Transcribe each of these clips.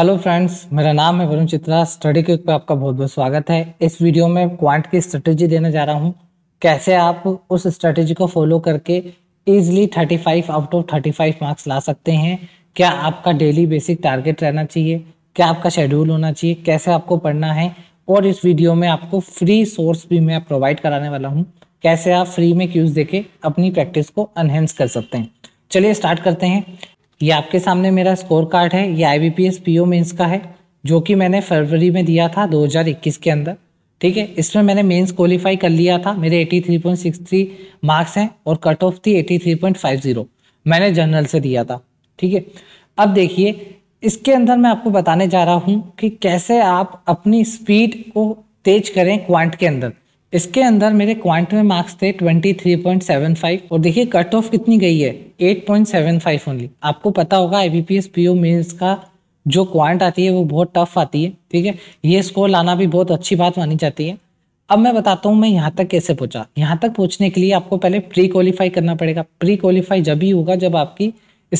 hello friends मेरा नाम है वरुण चित्रा स्टडी क्विक पर आपका बहुत बहुत स्वागत है इस वीडियो में क्वांट की स्ट्रेटेजी देने जा रहा हूँ कैसे आप उस स्ट्रेटेजी को फॉलो करके easily 35 out of thirty marks ला सकते हैं क्या आपका डेली बेसिक टारगेट रहना चाहिए क्या आपका शेड्यूल होना चाहिए कैसे आपको पढ़ना है और इस वीडियो में आपको फ्री सोर्स भी मैं प्रोवाइड कराने वाला हूँ कैसे आप फ्री में क्यूज़ देके अपनी प्रैक्टिस को एनहेंस कर सकते हैं चलिए स्टार्ट करते हैं ये आपके सामने मेरा स्कोर कार्ड है ये I B P S P O mains का है जो कि मैंने फरवरी में दिया था 2021 के अंदर ठीक है इसमें मैंने मेंस क्वालिफाई कर लिया था मेरे 83.63 मार्क्स हैं और कट ऑफ थी 83.50 मैंने जनरल से दिया था ठीक है अब देखिए इसके अंदर मैं आपको बताने जा रहा हूँ कि कैसे आप अपनी स्पीड को तेज करें क्वांट के अंदर इसके अंदर मेरे क्वांट में मार्क्स थे 23.75 और देखिए कट ऑफ कितनी गई है 8.75 ओनली आपको पता होगा आई बी पी का जो क्वांट आती है वो बहुत टफ आती है ठीक है ये स्कोर लाना भी बहुत अच्छी बात मानी जाती है अब मैं बताता हूँ मैं यहाँ तक कैसे पहुँचा यहाँ तक पहुँचने के लिए आपको पहले प्री क्वालिफाई करना पड़ेगा प्री क्वालिफाई जब ही होगा जब आपकी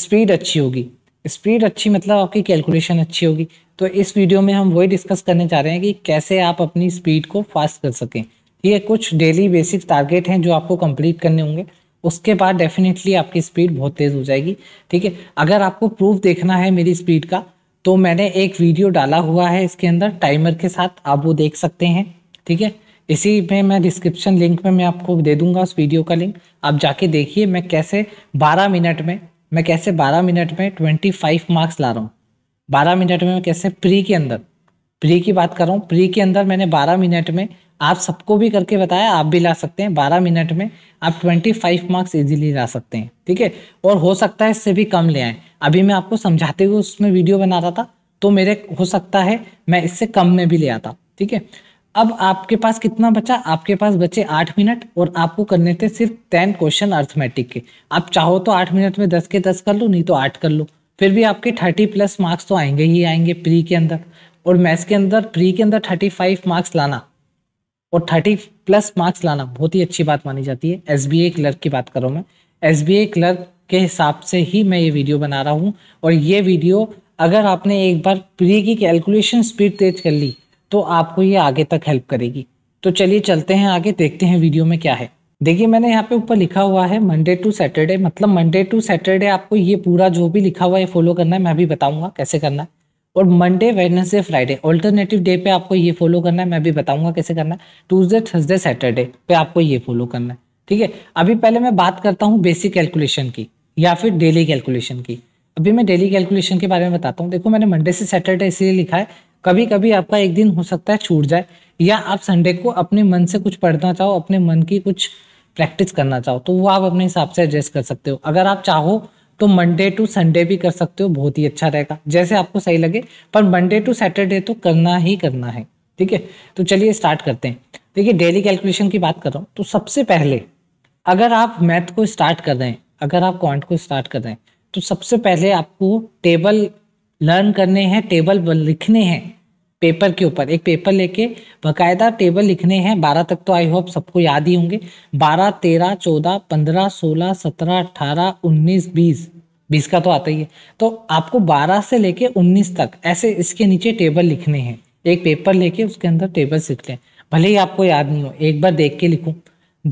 स्पीड अच्छी होगी स्पीड अच्छी मतलब आपकी कैलकुलेशन अच्छी होगी तो इस वीडियो में हम वही डिस्कस करने जा रहे हैं कि कैसे आप अपनी स्पीड को फास्ट कर सकें ये कुछ डेली बेसिक टारगेट हैं जो आपको कंप्लीट करने होंगे उसके बाद डेफिनेटली आपकी स्पीड बहुत तेज़ हो जाएगी ठीक है अगर आपको प्रूफ देखना है मेरी स्पीड का तो मैंने एक वीडियो डाला हुआ है इसके अंदर टाइमर के साथ आप वो देख सकते हैं ठीक है इसी में मैं डिस्क्रिप्शन लिंक में मैं आपको दे दूंगा उस वीडियो का लिंक आप जाके देखिए मैं कैसे 12 मिनट में मैं कैसे 12 मिनट में 25 मार्क्स ला रहा हूँ 12 मिनट में मैं कैसे प्री के अंदर प्री की बात कर रहा हूँ प्री के अंदर मैंने 12 मिनट में आप सबको भी करके बताया आप भी ला सकते हैं 12 मिनट में आप 25 मार्क्स इजीली ला सकते हैं ठीक है और हो सकता है इससे भी कम ले आए अभी मैं आपको समझाते हुए उसमें वीडियो बना रहा था तो मेरे हो सकता है मैं इससे कम में भी ले आता ठीक है अब आपके पास कितना बचा आपके पास बचे आठ मिनट और आपको करने थे सिर्फ टेन क्वेश्चन अर्थमेटिक के आप चाहो तो आठ मिनट में दस के दस कर लो नहीं तो आठ कर लो फिर भी आपके थर्टी प्लस मार्क्स तो आएंगे ही आएंगे प्री के अंदर और मैथ्स के अंदर प्री के अंदर थर्टी फाइव मार्क्स लाना और थर्टी प्लस मार्क्स लाना बहुत ही अच्छी बात मानी जाती है एस बी ए क्लर्क की बात करूँ मैं एस बी ए क्लर्क के हिसाब से ही मैं ये वीडियो बना रहा हूँ और ये वीडियो अगर आपने एक बार प्री की कैलकुलेशन स्पीड तेज कर ली तो आपको ये आगे तक हेल्प करेगी तो चलिए चलते हैं आगे देखते हैं वीडियो में क्या है देखिए मैंने यहाँ पे ऊपर लिखा हुआ है मंडे टू सैटरडे मतलब मंडे टू सैटरडे आपको ये पूरा जो भी लिखा हुआ है फॉलो करना है मैं भी बताऊंगा कैसे करना है और Monday Wednesday Friday alternative day पे आपको ये फॉलो करना है मैं भी बताऊंगा कैसे करना है ट्यूजडे थर्सडे सैटरडे पे आपको ये फॉलो करना है ठीक है अभी पहले मैं बात करता हूँ बेसिक कैलकुलेशन की या फिर डेली कैलकुलेशन की अभी मैं डेली कैलकुलेशन के बारे में बताता हूँ देखो मैंने मंडे से सैटरडे इसलिए लिखा है कभी कभी आपका एक दिन हो सकता है छूट जाए या आप संडे को अपने मन से कुछ पढ़ना चाहो अपने मन की कुछ प्रैक्टिस करना चाहो तो वो आप अपने हिसाब से एडजस्ट कर सकते हो अगर आप चाहो तो मंडे टू संडे भी कर सकते हो बहुत ही अच्छा रहेगा जैसे आपको सही लगे पर मंडे टू सैटरडे तो करना ही करना है ठीक है तो चलिए स्टार्ट करते हैं देखिए डेली कैलकुलेशन की बात कर रहा हूँ तो सबसे पहले अगर आप मैथ को स्टार्ट कर रहे हैं अगर आप क्वांट को स्टार्ट कर रहे हैं तो सबसे पहले आपको टेबल लर्न करने हैं टेबल लिखने हैं पेपर के ऊपर एक पेपर लेके बकायदा टेबल लिखने हैं बारह तक तो आई होप सबको याद ही होंगे बारह तेरह चौदह पंद्रह सोलह सत्रह अठारह उन्नीस बीस बीस का तो आता ही है तो आपको बारह से लेके उन्नीस तक ऐसे इसके नीचे टेबल लिखने हैं एक पेपर लेके उसके अंदर टेबल सीख लें भले ही आपको याद नहीं हो एक बार देख के लिखो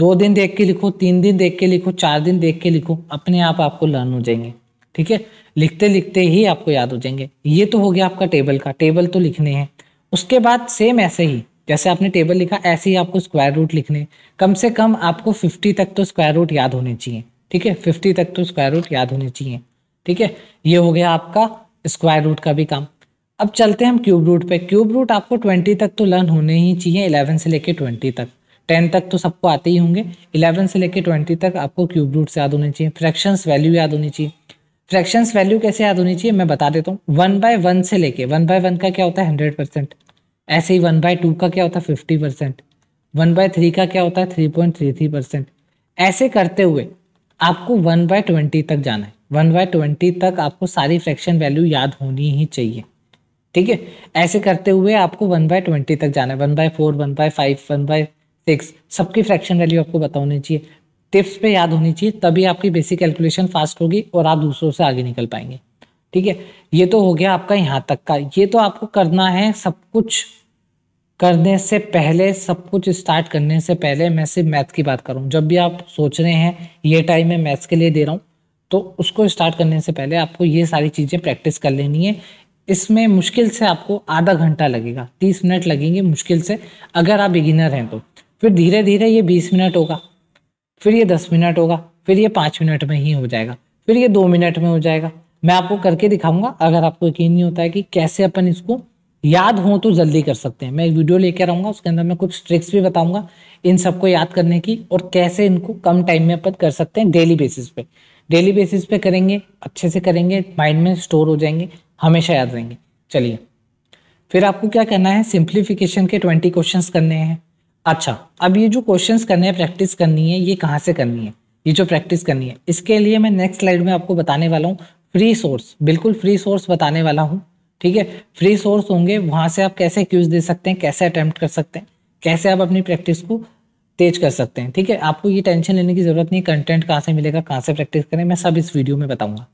दो दिन देख के लिखो तीन दिन देख के लिखो चार दिन देख के लिखो अपने आप आपको लर्न हो जाएंगे ठीक है लिखते लिखते ही आपको याद हो जाएंगे ये तो हो गया आपका टेबल का टेबल तो लिखने हैं उसके बाद सेम ऐसे ही जैसे आपने टेबल लिखा ऐसे ही आपको स्क्वायर रूट लिखने कम से कम आपको फिफ्टी तक तो स्क्वायर रूट याद होने चाहिए ठीक है फिफ्टी तक तो स्क्वायर रूट याद होने चाहिए ठीक है ये हो गया आपका स्क्वायर रूट का भी काम अब चलते हैं हम क्यूब रूट पे क्यूब रूट आपको ट्वेंटी तक तो लर्न होने ही चाहिए इलेवन से लेकर ट्वेंटी तक टेन तक तो सबको आते ही होंगे इलेवन से लेकर ट्वेंटी तक आपको क्यूब रूट याद होने चाहिए फ्रैक्शन वैल्यू याद होनी चाहिए फ्रैक्शंस वैल्यू कैसे याद होनी चाहिए मैं बता देता हूँ वन बाय वन से लेके वन बाय वन का क्या होता है हंड्रेड परसेंट ऐसे ही वन बाय टू का क्या होता है fifty percent one by three का क्या होता है three point three three percent ऐसे करते हुए आपको वन बाय ट्वेंटी तक जाना है वन बाय ट्वेंटी तक आपको सारी फ्रैक्शन वैल्यू याद होनी ही चाहिए ठीक है ऐसे करते हुए आपको वन बाय ट्वेंटी तक जाना है one by four one by five one by six सबकी फ्रैक्शन वैल्यू आपको बता होनी चाहिए टिप्स पे याद होनी चाहिए तभी आपकी बेसिक कैलकुलेशन फास्ट होगी और आप दूसरों से आगे निकल पाएंगे ठीक है ये तो हो गया आपका यहाँ तक का ये तो आपको करना है सब कुछ करने से पहले सब कुछ स्टार्ट करने से पहले मैं सिर्फ मैथ की बात करूँ जब भी आप सोच रहे हैं ये टाइम मैं मैथ्स के लिए दे रहा हूँ तो उसको स्टार्ट करने से पहले आपको ये सारी चीज़ें प्रैक्टिस कर लेनी है इसमें मुश्किल से आपको आधा घंटा लगेगा तीस मिनट लगेंगे मुश्किल से अगर आप बिगिनर हैं तो फिर धीरे धीरे ये बीस मिनट होगा फिर ये दस मिनट होगा फिर ये पाँच मिनट में ही हो जाएगा फिर ये दो मिनट में हो जाएगा मैं आपको करके दिखाऊंगा अगर आपको यकीन नहीं होता है कि कैसे अपन इसको याद हो तो जल्दी कर सकते हैं मैं एक वीडियो लेकर आऊँगा उसके अंदर मैं कुछ ट्रिक्स भी बताऊंगा इन सबको याद करने की और कैसे इनको कम टाइम में अपन कर सकते हैं डेली बेसिस पे डेली बेसिस पे करेंगे अच्छे से करेंगे माइंड में स्टोर हो जाएंगे हमेशा याद रहेंगे चलिए फिर आपको क्या करना है सिंप्लीफिकेशन के ट्वेंटी क्वेश्चन करने हैं अच्छा अब ये जो क्वेश्चंस करने हैं प्रैक्टिस करनी है ये कहाँ से करनी है ये जो प्रैक्टिस करनी है इसके लिए मैं नेक्स्ट स्लाइड में आपको बताने वाला हूँ फ्री सोर्स बिल्कुल फ्री सोर्स बताने वाला हूँ ठीक है फ्री सोर्स होंगे वहाँ से आप कैसे क्यूज दे सकते हैं कैसे अटैम्प्ट कर सकते हैं कैसे आप अपनी प्रैक्टिस को तेज कर सकते हैं ठीक है आपको ये टेंशन लेने की ज़रूरत नहीं कंटेंट कहाँ से मिलेगा कहाँ से प्रैक्टिस करें मैं सब इस वीडियो में बताऊँगा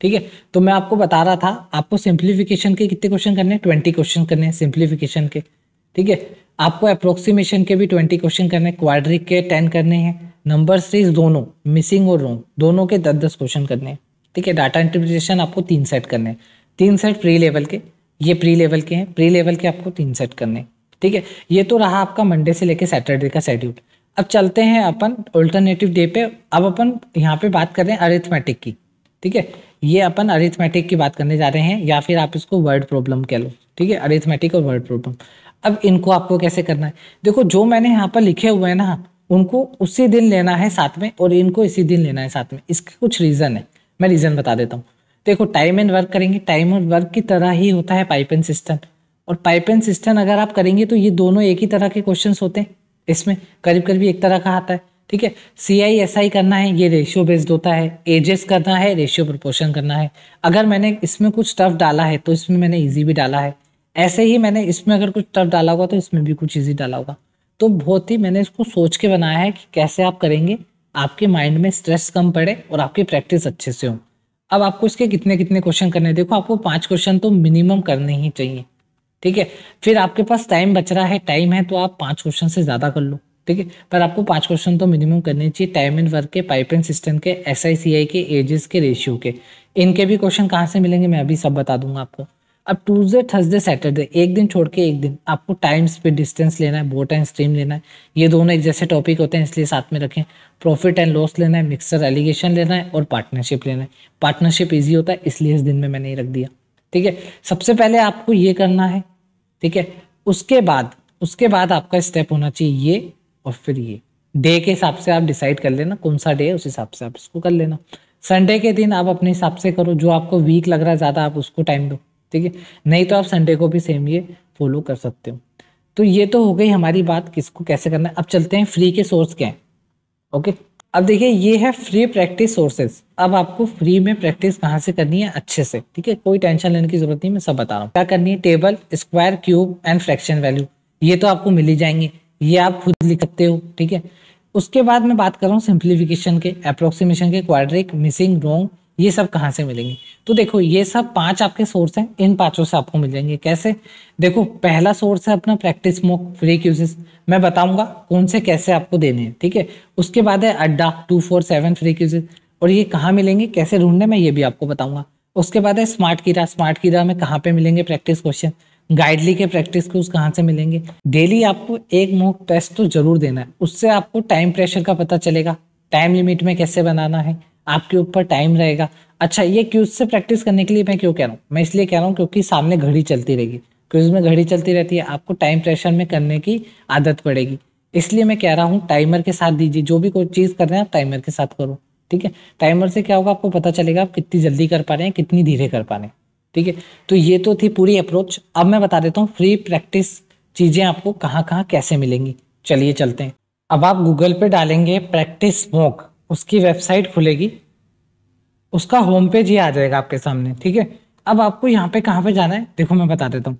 ठीक है तो मैं आपको बता रहा था आपको सिंप्लीफिकेशन के कितने क्वेश्चन करने हैं ट्वेंटी क्वेश्चन करने हैं सिंप्लीफिकेशन के ठीक है आपको अप्रोक्सीमेशन के भी ट्वेंटी क्वेश्चन करने क्वाड्रिक के टेन करने हैं नंबर सीरीज दोनों मिसिंग और रोंग दोनों के दस दस क्वेश्चन करने हैं ठीक है डाटा इंटरप्रिटेशन आपको तीन सेट करने हैं तीन सेट प्री लेवल के ये प्री लेवल के हैं प्री लेवल के आपको तीन सेट करने ठीक है ये तो रहा आपका मंडे से लेकर सैटरडे का शेड्यूल अब चलते हैं अपन ऑल्टरनेटिव डे पे अब अपन यहाँ पे बात कर रहे हैं अरिथमेटिक की ठीक है ये अपन अरिथमेटिक की बात करने जा रहे हैं या फिर आप इसको वर्ड प्रॉब्लम कह लो ठीक है अरिथमेटिक और वर्ड प्रॉब्लम अब इनको आपको कैसे करना है देखो जो मैंने यहाँ पर लिखे हुए हैं ना उनको उसी दिन लेना है साथ में और इनको इसी दिन लेना है साथ में इसके कुछ रीज़न है मैं रीज़न बता देता हूँ देखो टाइम एंड वर्क करेंगे टाइम और वर्क की तरह ही होता है पाइप एंड सिस्टम और पाइप एंड सिस्टम अगर आप करेंगे तो ये दोनों एक ही तरह के क्वेश्चन होते हैं इसमें करीब करीब एक तरह का आता है ठीक है सी आई एस आई करना है ये रेशियो बेस्ड होता है एजेस करना है रेशियो प्रपोर्शन करना है अगर मैंने इसमें कुछ टफ डाला है तो इसमें मैंने ईजी भी डाला है ऐसे ही मैंने इसमें अगर कुछ टफ डाला होगा तो इसमें भी कुछ ईजी डाला होगा तो बहुत ही मैंने इसको सोच के बनाया है कि कैसे आप करेंगे आपके माइंड में स्ट्रेस कम पड़े और आपकी प्रैक्टिस अच्छे से हो अब आपको इसके कितने कितने क्वेश्चन करने देखो आपको पांच क्वेश्चन तो मिनिमम करने ही चाहिए ठीक है फिर आपके पास टाइम बच रहा है टाइम है तो आप पाँच क्वेश्चन से ज़्यादा कर लो ठीक है पर आपको पांच क्वेश्चन तो मिनिमम करने चाहिए टाइम एंड वर्क के पाइप एंड सिस्टम के एस के एजेस के रेशियो के इनके भी क्वेश्चन कहाँ से मिलेंगे मैं अभी सब बता दूंगा आपको अब ट्यूजडे थर्सडे सैटरडे एक दिन छोड़ के एक दिन आपको टाइम पे डिस्टेंस लेना है बोट एंड स्ट्रीम लेना है ये दोनों एक जैसे टॉपिक होते हैं इसलिए साथ में रखें प्रॉफिट एंड लॉस लेना है मिक्सर एलिगेशन लेना है और पार्टनरशिप लेना है पार्टनरशिप ईजी होता है इसलिए इस दिन में मैंने रख दिया ठीक है सबसे पहले आपको ये करना है ठीक है उसके बाद उसके बाद आपका स्टेप होना चाहिए ये और फिर ये डे के हिसाब से आप डिसाइड कर लेना कौन सा डे है उस हिसाब से आप इसको कर लेना संडे के दिन आप अपने हिसाब से करो जो आपको वीक लग रहा है ज़्यादा आप उसको टाइम दो ठीक है नहीं तो आप संडे को भी सेम ये फॉलो कर सकते हो तो ये तो हो गई हमारी बात किसको कैसे करना है अब चलते हैं फ्री के सोर्स क्या है ओके अब देखिए ये है फ्री प्रैक्टिस सोर्सेज अब आपको फ्री में प्रैक्टिस कहाँ से करनी है अच्छे से ठीक है कोई टेंशन लेने की जरूरत नहीं मैं सब बता रहा हूँ क्या करनी है table square cube and fraction value ये तो आपको मिली जाएंगे ये आप खुद लिख सकते हो ठीक है उसके बाद मैं बात कर रहा हूँ सिंप्लीफिकेशन के अप्रोक्सीमेशन के क्वाड्रिक मिसिंग रोंग ये सब कहाँ से मिलेंगे तो देखो ये सब पांच आपके सोर्स हैं इन पांचों से आपको मिल जाएंगे कैसे देखो पहला सोर्स है अपना प्रैक्टिस मोक फ्री क्यूजेस मैं बताऊंगा कौन से कैसे आपको देने हैं ठीक है उसके बाद है Adda two four seven free quizzes और ये कहाँ मिलेंगे कैसे ढूंढने मैं ये भी आपको बताऊंगा उसके बाद है स्मार्ट कीरा स्मार्ट कीरा में कहाँ पे मिलेंगे प्रैक्टिस क्वेश्चन गाइडली के प्रैक्टिस क्यूज कहाँ से मिलेंगे डेली आपको एक मोक टेस्ट तो जरूर देना है उससे आपको टाइम प्रेशर का पता चलेगा टाइम लिमिट में कैसे बनाना है आपके ऊपर टाइम रहेगा अच्छा ये क्यूज से प्रैक्टिस करने के लिए मैं क्यों कह रहा हूँ मैं इसलिए कह रहा हूँ क्योंकि सामने घड़ी चलती रहेगी क्यूज में घड़ी चलती रहती है आपको टाइम प्रेशर में करने की आदत पड़ेगी इसलिए मैं कह रहा हूँ टाइमर के साथ दीजिए जो भी कोई चीज़ कर रहे हैं आप टाइमर के साथ करो ठीक है टाइमर से क्या होगा आपको पता चलेगा आप कितनी जल्दी कर पा रहे हैं कितनी धीरे कर पा रहे हैं ठीक है तो ये तो थी पूरी अप्रोच अब मैं बता देता हूँ फ्री प्रैक्टिस चीज़ें आपको कहाँ कहाँ कैसे मिलेंगी चलिए चलते हैं अब आप गूगल पे डालेंगे प्रैक्टिस मोक उसकी वेबसाइट खुलेगी उसका होम पेज ये आ जाएगा आपके सामने ठीक है अब आपको यहाँ पे कहाँ पे जाना है देखो मैं बता देता हूँ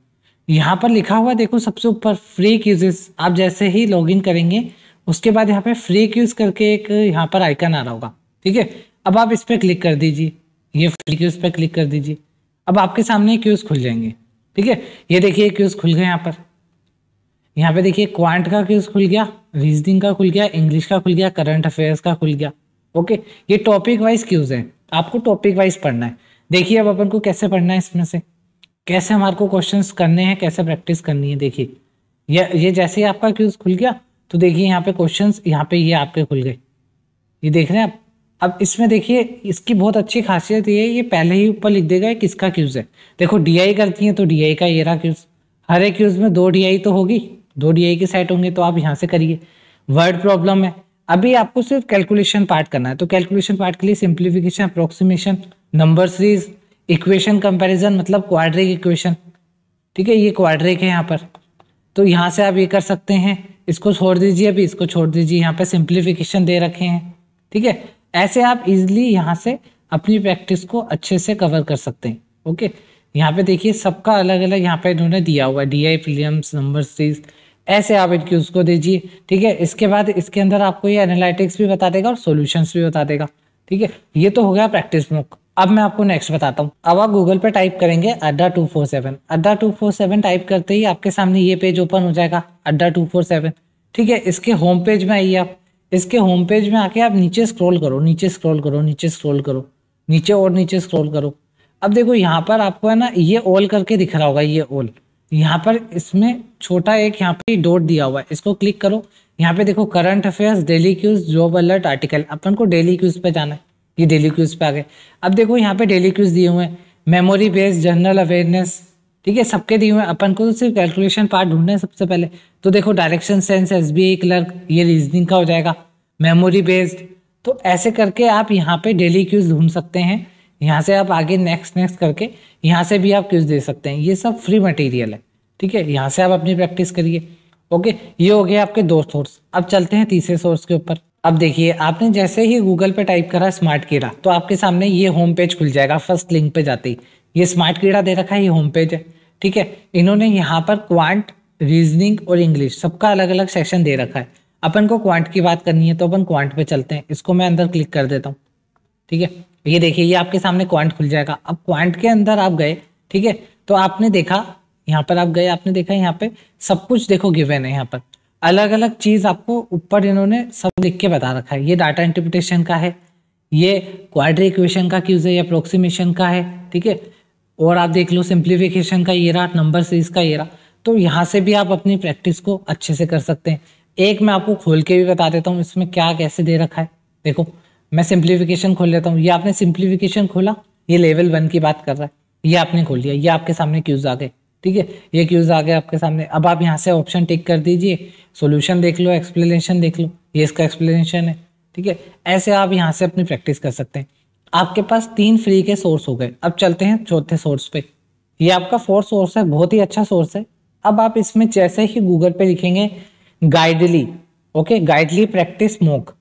यहाँ पर लिखा हुआ देखो सबसे ऊपर फ्री क्यूजेस आप जैसे ही लॉगिन करेंगे उसके बाद यहाँ पे फ्री क्यूज करके एक यहाँ पर आइकन आ रहा होगा ठीक है अब आप इस पर क्लिक कर दीजिए ये फ्री क्यूज पर क्लिक कर दीजिए अब आपके सामने क्यूज खुल जाएंगे ठीक है ये देखिए क्यूज खुल गए यहाँ पर यहाँ पे देखिए क्वांट का क्यूज खुल गया रीजनिंग का खुल गया इंग्लिश का खुल गया करंट अफेयर्स का खुल गया ओके ये टॉपिक वाइज क्यूज है आपको टॉपिक वाइज पढ़ना है देखिए अब अपन को कैसे पढ़ना है इसमें से कैसे हमारे को क्वेश्चन करने हैं कैसे प्रैक्टिस करनी है देखिए ये ये जैसे ही आपका क्यूज खुल गया तो देखिए यहाँ पे क्वेश्चंस यहाँ पे ये आपके खुल गए ये देख रहे हैं आप अब इसमें देखिए इसकी बहुत अच्छी खासियत ये है ये पहले ही ऊपर लिख देगा किसका क्यूज है देखो डीआई करती है तो डीआई का ये रहा क्यूज हर एक क्यूज में दो डीआई तो होगी दो डी के सेट होंगे तो आप यहाँ से करिए वर्ड प्रॉब्लम है अभी आपको सिर्फ कैलकुलेशन पार्ट करना है तो कैलकुलेशन पार्ट के लिए simplification approximation number series equation comparison मतलब क्वाड्रिक इक्वेशन ठीक है ये क्वाड्रिक है यहाँ पर तो यहाँ से आप ये कर सकते हैं इसको छोड़ दीजिए अभी इसको छोड़ दीजिए यहाँ पर सिंप्लीफिकेशन दे रखे हैं ठीक है ऐसे आप इजिली यहाँ से अपनी प्रैक्टिस को अच्छे से कवर कर सकते हैं ओके यहाँ पे देखिए सबका अलग अलग यहाँ पे इन्होंने दिया हुआ है डी आई फिलियम्स नंबर सीरीज ऐसे आप इनकी उसको दीजिए ठीक है इसके बाद इसके अंदर आपको ये एनालिटिक्स भी बता देगा और सोल्यूशंस भी बता देगा ठीक है ये तो हो गया प्रैक्टिस बुक अब मैं आपको नेक्स्ट बताता हूँ अब आप गूगल पे टाइप करेंगे Adda two four seven Adda two four seven type करते ही आपके सामने ये पेज ओपन हो जाएगा अड्डा टू फोर सेवन ठीक है इसके होम पेज में आइए आप इसके होम पेज में आके आप नीचे स्क्रॉल करो नीचे स्क्रॉल करो नीचे स्क्रॉल करो नीचे और नीचे स्क्रॉल करो अब देखो यहाँ पर आपको है ना ये ऑल करके दिख रहा होगा ये ऑल यहाँ पर इसमें छोटा एक यहाँ पे डॉट दिया हुआ है इसको क्लिक करो यहाँ पे देखो current affairs daily quiz job alert article अपन को डेली क्यूज पे जाना है ये डेली क्यूज पे आ गए अब देखो यहाँ पे डेली क्यूज दिए हुए हैं मेमोरी बेस्ड जनरल अवेयरनेस ठीक है सबके दिए हुए अपन को तो सिर्फ कैलकुलेशन पार्ट ढूंढना है सबसे पहले तो देखो direction sense S B clerk ये रीजनिंग का हो जाएगा मेमोरी बेस्ड तो ऐसे करके आप यहाँ पे डेली क्यूज ढूंढ सकते हैं यहाँ से आप आगे नेक्स्ट नेक्स्ट करके यहाँ से भी आप क्यूज दे सकते हैं ये सब फ्री मटेरियल है ठीक है यहाँ से आप अपनी प्रैक्टिस करिए ओके ये हो गया आपके दो सोर्स अब चलते हैं तीसरे सोर्स के ऊपर अब देखिए आपने जैसे ही गूगल पे टाइप करा स्मार्ट कीड़ा तो आपके सामने ये होम पेज खुल जाएगा फर्स्ट लिंक पे जाते ही ये स्मार्ट कीड़ा दे रखा है ये होम पेज है ठीक है इन्होंने यहाँ पर क्वांट रीजनिंग और इंग्लिश सबका अलग अलग सेक्शन दे रखा है अपन को क्वांट की बात करनी है तो अपन क्वांट पे चलते हैं इसको मैं अंदर क्लिक कर देता हूँ ठीक है ये देखिए ये आपके सामने क्वांट खुल जाएगा अब क्वांट के अंदर आप गए ठीक है तो आपने देखा यहाँ पर आप गए आपने देखा यहाँ पे सब कुछ देखो गिवेन है यहाँ पर अलग अलग चीज आपको ऊपर इन्होंने सब लिख के बता रखा है ये डाटा इंटरप्रिटेशन का है ये क्वाड्री इक्वेशन का क्यूज है अप्रोक्सीमेशन का है ठीक है और आप देख लो सिंप्लीफिकेशन का ये रहा नंबर सीरीज का ये रहा तो यहाँ से भी आप अपनी प्रैक्टिस को अच्छे से कर सकते हैं एक मैं आपको खोल के भी बता देता हूँ इसमें क्या कैसे दे रखा है देखो मैं सिंप्लीफिकेशन खोल लेता हूँ ये आपने सिंप्लीफिकेशन खोला ये लेवल वन की बात कर रहा है ये आपने खोल लिया ये आपके सामने क्यूज आ गए ठीक है ये क्यूज आ गए आपके सामने अब आप यहाँ से ऑप्शन टिक कर दीजिए सोल्यूशन देख लो एक्सप्लेनेशन देख लो ये इसका एक्सप्लेनेशन है ठीक है ऐसे आप यहाँ से अपनी प्रैक्टिस कर सकते हैं आपके पास तीन फ्री के सोर्स हो गए अब चलते हैं चौथे सोर्स पे ये आपका फोर्थ सोर्स है बहुत ही अच्छा सोर्स है अब आप इसमें जैसे ही गूगल पे लिखेंगे Guidely okay Guidely practice mock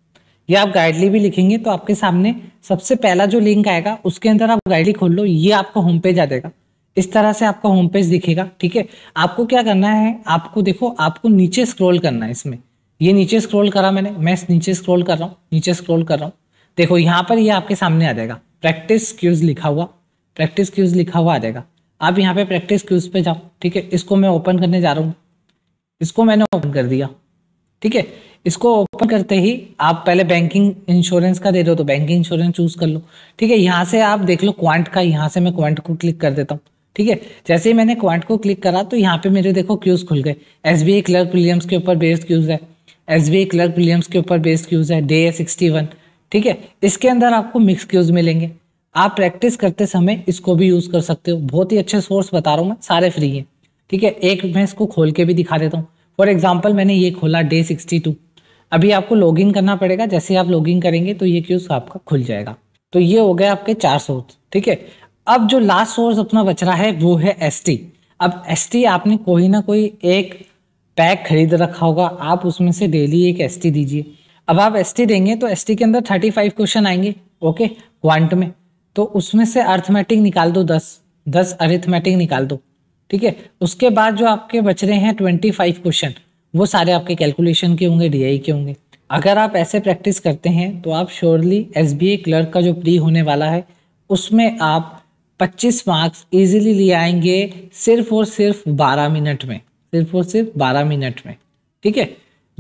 या आप गाइडली भी लिखेंगे तो आपके सामने सबसे पहला जो लिंक आएगा उसके अंदर आप गाइडली खोल लो ये आपको होम पेज आ जाएगा इस तरह से आपका होम पेज दिखेगा ठीक है आपको क्या करना है आपको देखो आपको नीचे स्क्रॉल करना है इसमें ये नीचे स्क्रॉल करा मैंने मैं नीचे स्क्रॉल कर रहा हूँ नीचे स्क्रॉल कर रहा हूँ देखो यहाँ पर ये आपके सामने आ जाएगा प्रैक्टिस क्यूज लिखा हुआ प्रैक्टिस क्यूज लिखा हुआ आ जाएगा आप यहाँ पे प्रैक्टिस क्यूज पे जाओ ठीक है इसको मैं ओपन करने जा रहा हूँ इसको मैंने ओपन कर दिया ठीक है इसको ओपन करते ही आप पहले बैंकिंग इंश्योरेंस का दे रहे हो तो बैंकिंग इंश्योरेंस चूज कर लो ठीक है यहाँ से आप देख लो क्वांट का यहाँ से मैं क्वांट को क्लिक कर देता हूँ ठीक है जैसे ही मैंने क्वांट को क्लिक करा तो यहाँ पे मेरे देखो क्यूज खुल गए एस बी क्लर्क विलियम्स के ऊपर बेस्ड क्यूज है एस बी क्लर्क विलियम्स के ऊपर बेस्ड क्यूज है डे सिक्सटी वन ठीक है इसके अंदर आपको मिक्स क्यूज मिलेंगे आप प्रैक्टिस करते समय इसको भी यूज़ कर सकते हो बहुत ही अच्छे सोर्स बता रहा हूँ मैं सारे फ्री हैं ठीक है एक मैं इसको खोल के भी दिखा देता हूँ फॉर एग्जाम्पल मैंने ये खोला डे सिक्सटी टू अभी आपको लॉगिन करना पड़ेगा जैसे आप लॉगिन करेंगे तो ये क्यूज आपका खुल जाएगा तो ये हो गया आपके चार सोर्स ठीक है अब जो लास्ट सोर्स अपना बच रहा है वो है एस अब एस आपने कोई ना कोई एक पैक खरीद रखा होगा आप उसमें से डेली एक एस दीजिए अब आप एस देंगे तो एस के अंदर थर्टी फाइव क्वेश्चन आएंगे ओके क्वांट में तो उसमें से अर्थमेटिक निकाल दो दस दस अर्थमेटिक निकाल दो ठीक है उसके बाद जो आपके बच रहे हैं ट्वेंटी फाइव क्वेश्चन वो सारे आपके कैलकुलेशन के होंगे डी के होंगे अगर आप ऐसे प्रैक्टिस करते हैं तो आप श्योरली एस क्लर्क का जो प्री होने वाला है उसमें आप 25 मार्क्स इजीली ले आएंगे सिर्फ और सिर्फ 12 मिनट में सिर्फ और सिर्फ 12 मिनट में ठीक है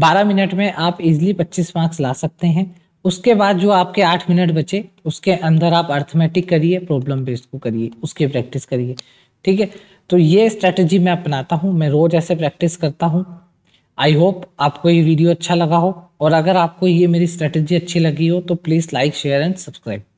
12 मिनट में आप इजीली 25 मार्क्स ला सकते हैं उसके बाद जो आपके आठ मिनट बचे उसके अंदर आप अर्थमेटिक करिए प्रॉब्लम बेस्ड को करिए उसकी प्रैक्टिस करिए ठीक है तो ये स्ट्रेटजी मैं अपनाता हूँ मैं रोज़ ऐसे प्रैक्टिस करता हूँ आई होप आपको ये वीडियो अच्छा लगा हो और अगर आपको ये मेरी स्ट्रेटजी अच्छी लगी हो तो please like share and subscribe